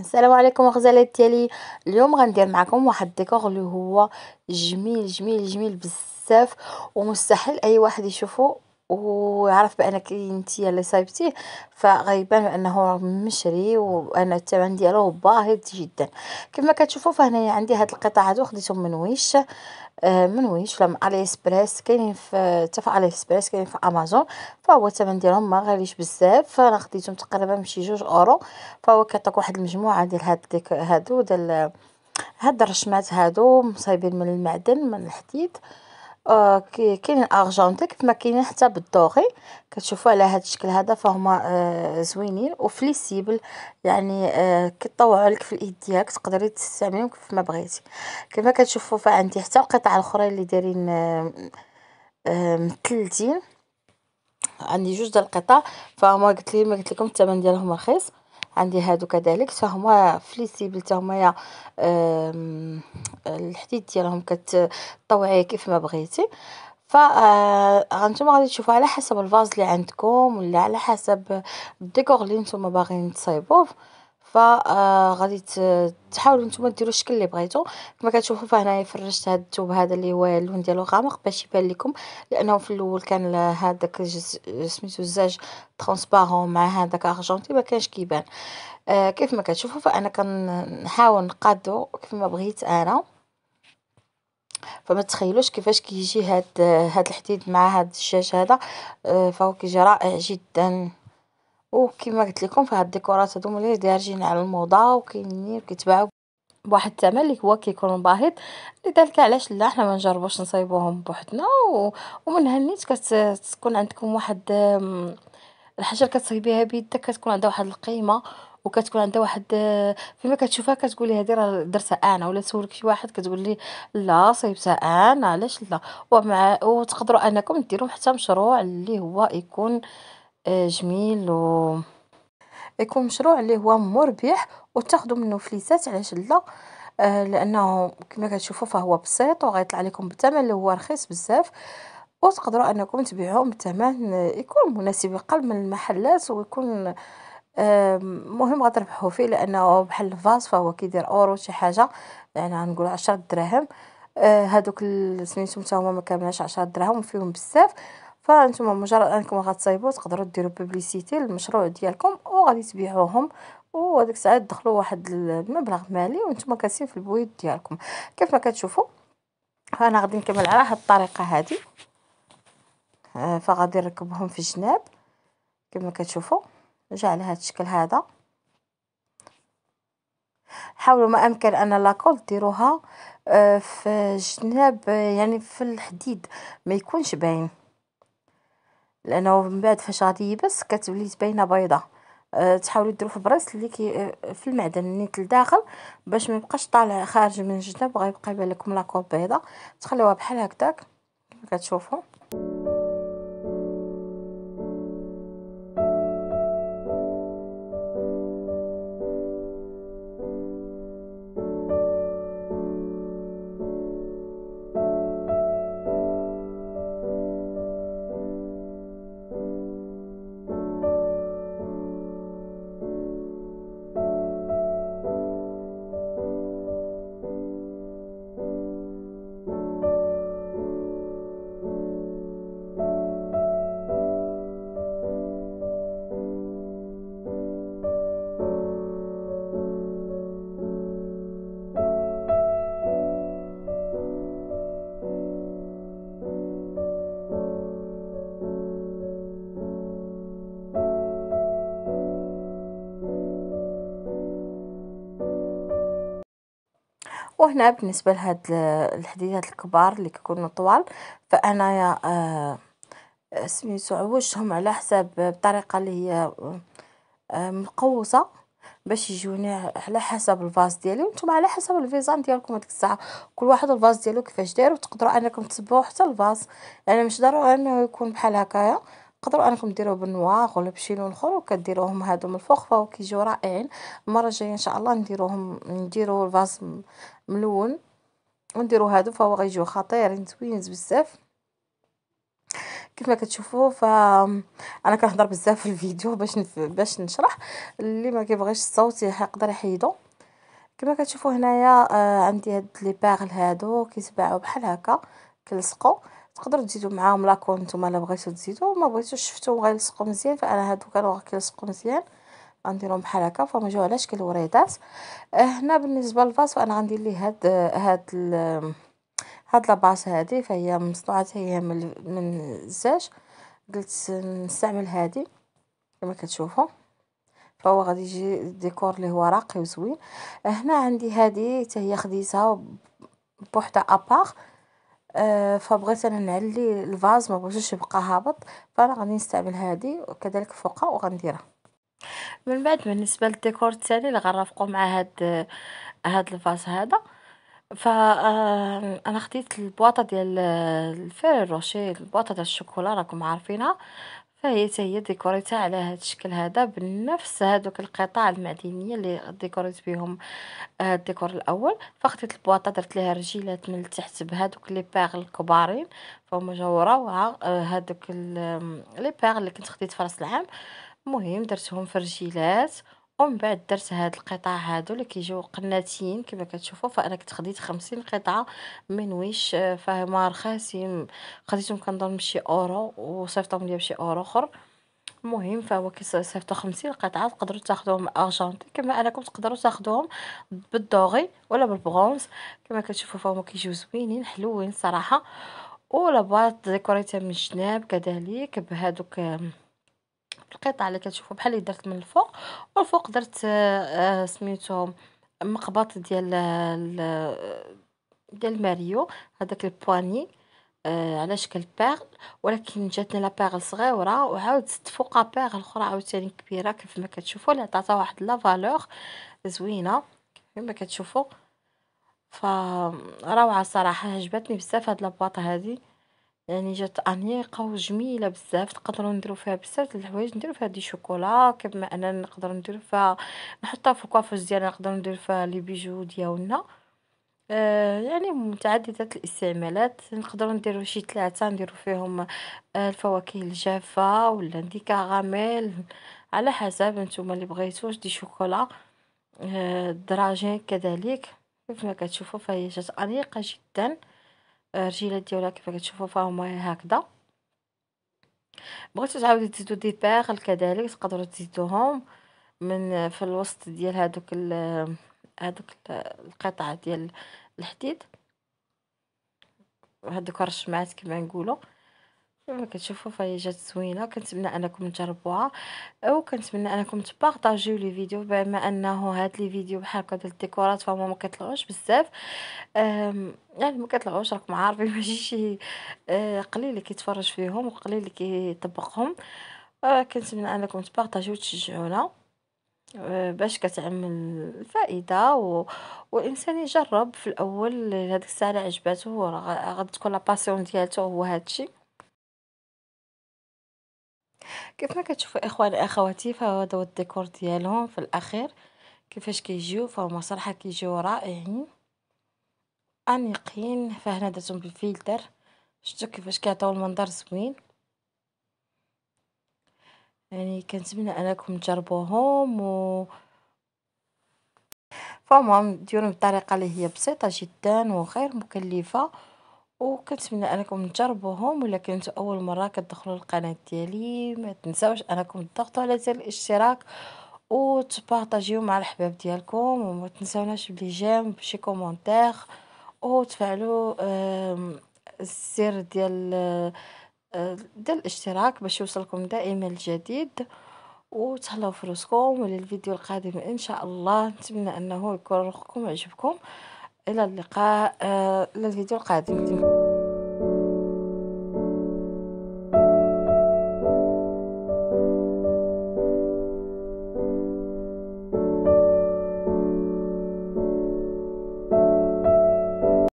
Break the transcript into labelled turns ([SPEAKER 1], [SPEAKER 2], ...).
[SPEAKER 1] السلام عليكم الغزالات ديالي اليوم غندير معكم واحد الديكور اللي هو جميل جميل جميل بزاف ومستحيل اي واحد يشوفه وعرف بانك انت اللي صايبتيه فغيبان انه مشري وانا الثمن ديالو باهظ جدا كما كتشوفوا فهنا عندي هاد القطع هادو خديتهم من ويش آه، من ويش ولا من علي اكسبريس كاينين في حتى علي اكسبريس كاينين في امازون فهو الثمن ديالهم ما غاليش بزاف فانا خديتهم تقريبا بشي جوج اورو فهو كيعطيك واحد المجموعه ديال هاد ديك هادو ديال هاد الرشمات هادو مصايبين من المعدن من الحديد آه، كاينين كيف ما كاينين حتى بالدوغي كتشوفوا على هذا الشكل هذا فهما آه، زوينين وفليسيبل يعني آه، كيطوعوا لك في الايد ديالك تقدري تستعمليهم كيف ما بغيتي كما كتشوفوا فعندي حتى القطع الاخرين اللي دايرين آه متلتين عندي جوج ديال القطع فهما قلت لي ما قلت لكم الثمن ديالهم رخيص عندي هادو كذلك فهما فليسيبل حتى هما الحديد ديالهم كتطوعيه كيف ما بغيتي ف آه، انتما غادي تشوفوا على حسب الفاز اللي عندكم ولا على حسب الديكور اللي نتوما باغيين تصايبوه آه، غادي تحاولوا نتوما ديروا الشكل اللي بغيتو كما كتشوفوا فهنايا فرشت هاد الثوب هذا اللي هو اللون ديالو غامق باش يبان لكم لانه في الاول كان هذاك سميتو الزاج ترونسبارون مع هذاك ارجونتي ما كانش كيبان آه، كيف ما كتشوفوا فانا كنحاول نقادو كيف ما بغيت انا فما تخيلوش كيفاش كيجي هاد هاد الحديد مع هاد الشاش هذا آه، فهو كيجي رائع جدا وكما قلت لكم فهاد الديكورات هادو ملي دارجين على الموضه وكاينين كيتباعوا بواحد الثمن اللي هو كيكون باهظ لذلك علاش لا حنا ما نجربوش نصايبوهم بوحدنا و... ومن هنيت كتكون عندكم واحد الحاجه كتصايبيها بيدك كتكون عندها واحد القيمه وكتكون عندها واحد آه، فيما كتشوفها كتقولي هذه راه درتها انا ولا تسولك شي واحد كتقول لي لا صايبتها انا علاش لا ومع وتقدروا انكم ديروا حتى مشروع اللي هو يكون آه، جميل و يكون مشروع اللي هو مربح وتاخذوا منه فليسات علاش لا آه، لانه كما كتشوفوا فهو بسيط وغيطلع لكم بالثمن اللي هو رخيص بزاف وتقدروا انكم تبيعوه بثمن يكون مناسب اقل من المحلات ويكون مهم غتربحو فيه لانه بحال الفاز فهو كيدير اورو شي حاجه يعني غنقول 10 دراهم أه، هادوك سميتهم حتى هما ما كاملاش 10 دراهم فيهم بزاف فانتم مجرد انكم غتصايبو تقدروا ديروا بوبليسيتي للمشروع ديالكم وغادي تبيعوهم وهاديك الساعه تدخلوا واحد المبلغ مالي وانتم كاسين في البويض ديالكم كيف ما كتشوفوا انا غادي نكمل على هاد الطريقه هادي أه، فغادي نركبهم في الجناب كما كتشوفوا جا على هاد الشكل هذا حاولوا ما امكن ان لاكول ديروها آه، في جناب يعني في الحديد ما يكونش باين لانه من بعد فاش غادي يبس كتولي باينه بيضه آه، تحاولوا ديروا في بريس اللي كي آه، في المعدن نيت لداخل باش ما يبقاش طالع خارج من الجناب غيبقى يبان لكم لاكول بيضه تخليوها بحال هكذاك كما كتشوفوا وهنا بالنسبة لهاد الحديدات الكبار اللي كيكونو طوال فانايا آه، سميتو عوجتهم على حساب بطريقة اللي هي آه، مقوصة باش يجوني على حسب الفاز ديالي وانتم على حسب الفيزان ديالكم هذيك الساعه كل واحد الفاز ديالو كيفاش داير وتقدروا انكم تصبوا حتى الفاز يعني مش ضروري انه يكون بحال هكايا تقدرو انكم ديروه بالنواغ ولا بشي لون وكديروهم هادو من الفوق فهو كيجيو رائعين المره الجايه ان شاء الله نديروهم نديرو الفاز ملون ونديرو هادو فهو غيجيو خطيرين زوينين بزاف كيف ما كتشوفوا ف انا كنهضر بزاف في الفيديو باش نف... باش نشرح اللي ما كيبغيش الصوت يقدر يحيدو كما كتشوفوا هنايا آه، عندي هاد لي باغل هادو كيتباعوا بحال هكا آه تقدروا تزيدوا معاهم لاكور نتوما الا بغيتوا تزيدوا وما بغيتوش شفتوا غيلصقوا مزيان فانا هادو كانوا غيلصقوا مزيان غنديرهم بحال هكا فما جاو على شكل وريضات آه، هنا بالنسبه للفاس فانا غندير ليه هاد هاد هاد لاباس هادي فهي مصنوعه هي من من الزاج قلت نستعمل هادي كما كتشوفوا فهو غادي يجي ديكور اللي هو راقي وزوين آه، هنا عندي هادي حتى هي خديتها بوحده ابار آه، فبغيت انا نعلي الفاز ما بغيتوش يبقى هابط فانا غادي نستعمل هذه وكذلك فوقها وغنديرها من بعد بالنسبه للديكور الثاني اللي غنرافقو مع هاد هاد الفاز هذا آه، انا خديت البواطه ديال الفيري روشي البواطه ديال الشوكولا راكم عارفينها فهي تاهي هي ديكوريتها على هذا الشكل هذا بنفس هذوك القطع المعدنيه اللي ديكوريت بهم آه الديكور الاول فخديت البواطه درت ليها رجيلات من التحت بهذوك لي باغ الكبارين فهما جاو روعه آه، هادوك هذوك لي باغ اللي كنت خديت في راس العام المهم درتهم في رجيلات ومن بعد درت هاد القطع هادو اللي كيجيو قناتين كما كتشوفوا فانا كنت خديت 50 قطعه من ويش آه، فهما رخاصين خديتهم كنظن بشي اورو وصيفطهم ليا بشي اورو اخر المهم فهو كيصيفطو 50 قطعه تقدروا تاخذوهم ارجنتي كما انكم تقدروا تاخذوهم بالدوغي ولا بالبرونز كما كتشوفوا فهما كيجيو زوينين حلوين صراحه ولا بعض ديكوريتها من الجناب كذلك بهذوك القطعه اللي كتشوفوا بحال اللي درت من الفوق والفوق درت آه، آه، سميتو مقبط ديال ديال الماريو هذاك البواني آه، على شكل بيرل ولكن جاتني لا بيرل صغيره وعاود زدت فوقها بيرل اخرى عاوتاني كبيره كيف ما كتشوفوا اللي عطاتها واحد لا فالور زوينه كيف ما كتشوفوا فروعه صراحه عجبتني بزاف هاد لابواط هذه يعني جات أنيقة وجميلة بزاف نقدرو نديرو فيها بزاف ديال الحوايج نديرو فيها دي شوكولا ما انا نقدرو نديرو فيها نحطها في الكوافوز ديالنا نقدرو نديرو فيها لي بيجو ديالنا آه، يعني متعددة الاستعمالات نقدرو نديرو شي تلاتة نديرو فيهم آه، الفواكه الجافة ولا ندي كاراميل على حسب نتوما اللي بغيتو دي شوكولا الدراجين آه، كذلك كيف ما كتشوفو فهي جات أنيقة جدا الرجيلات ديالها كيف كتشوفوا فهما هكذا بغيتو تعاودوا تزيدوا دي بيرل كذلك تقدروا تزيدوهم من في الوسط ديال هذوك هذوك القطع ديال الحديد هذوك الرشمات كما نقولوا كيما كتشوفوا فهي جات زوينه كنتمنى انكم تجربوها وكنتمنى انكم تبارطاجيو لي فيديو بما انه هاد لي فيديو بحال هكا ديال الديكورات فهما ما كيطلعوش بزاف يعني ما كيطلعوش راكم عارفين ماشي شي أه، قليل اللي كيتفرج فيهم وقليل اللي كيطبقهم أه، كنتمنى انكم تبارطاجيو وتشجعونا أه، باش كتعمل الفائده و... والانسان يجرب في الاول هذيك الساعه عجباتو راه غتكون لا باسيون ديالته هو هادشي كيف ما كتشوفوا اخوان اخواتي فهذا هو الديكور ديالهم في الاخير كيفاش كيجيو فهما صراحه كيجيو رائعين انيقين فهنا درتهم بالفلتر شفتوا كيفاش كيعطيو المنظر زوين يعني كنتمنى انكم تجربوهم و فهم ديرهم بطريقه اللي هي بسيطه جدا وغير مكلفه وكنتمنى انكم تجربوهم ولا كنتو اول مره كتدخلوا القناه ديالي ما تنساوش انكم تضغطوا على زر الاشتراك وتبارطاجيو مع الحباب ديالكم وما تنساوناش بلي جيم بشي كومونتير وتفعلوا الزر ديال آه، ديال الاشتراك باش يوصلكم دائما الجديد وتهلاو في راسكم وللفيديو القادم ان شاء الله نتمنى انه يكون عجبكم إلى اللقاء آه، إلى الفيديو القادم